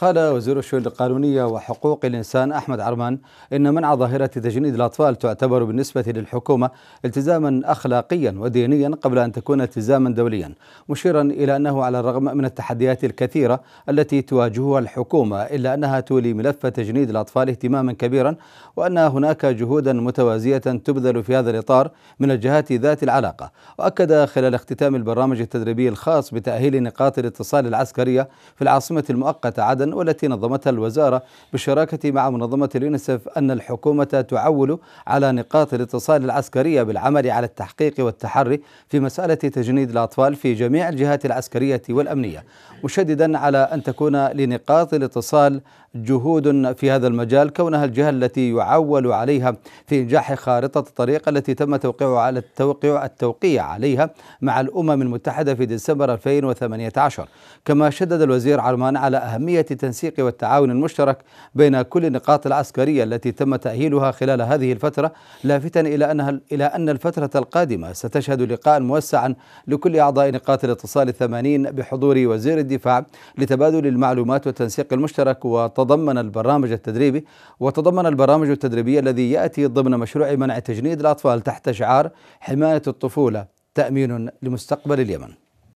قال وزير الشؤون القانونية وحقوق الإنسان أحمد عرمان إن منع ظاهرة تجنيد الأطفال تعتبر بالنسبة للحكومة التزاما أخلاقيا ودينيا قبل أن تكون التزاما دوليا مشيرا إلى أنه على الرغم من التحديات الكثيرة التي تواجهها الحكومة إلا أنها تولي ملف تجنيد الأطفال اهتماما كبيرا وأن هناك جهودا متوازية تبذل في هذا الإطار من الجهات ذات العلاقة وأكد خلال اختتام البرنامج التدريبي الخاص بتأهيل نقاط الاتصال العسكرية في العاصمة المؤقتة عدن والتي نظمتها الوزارة بالشراكة مع منظمة اليونسف أن الحكومة تعول على نقاط الاتصال العسكرية بالعمل على التحقيق والتحري في مسألة تجنيد الأطفال في جميع الجهات العسكرية والأمنية مشددا على أن تكون لنقاط الاتصال جهود في هذا المجال كونها الجهة التي يعول عليها في إنجاح خارطة الطريق التي تم توقيع على التوقيع التوقيع عليها مع الأمم المتحدة في ديسمبر 2018 كما شدد الوزير عرمان على أهمية التنسيق والتعاون المشترك بين كل النقاط العسكرية التي تم تأهيلها خلال هذه الفترة لافتا إلى أنها إلى أن الفترة القادمة ستشهد لقاء موسعا لكل أعضاء نقاط الاتصال الثمانين بحضور وزير الدفاع لتبادل المعلومات والتنسيق المشترك وتضمن البرنامج التدريبي وتضمن البرامج التدريبية الذي يأتي ضمن مشروع منع تجنيد الأطفال تحت شعار حماية الطفولة تأمين لمستقبل اليمن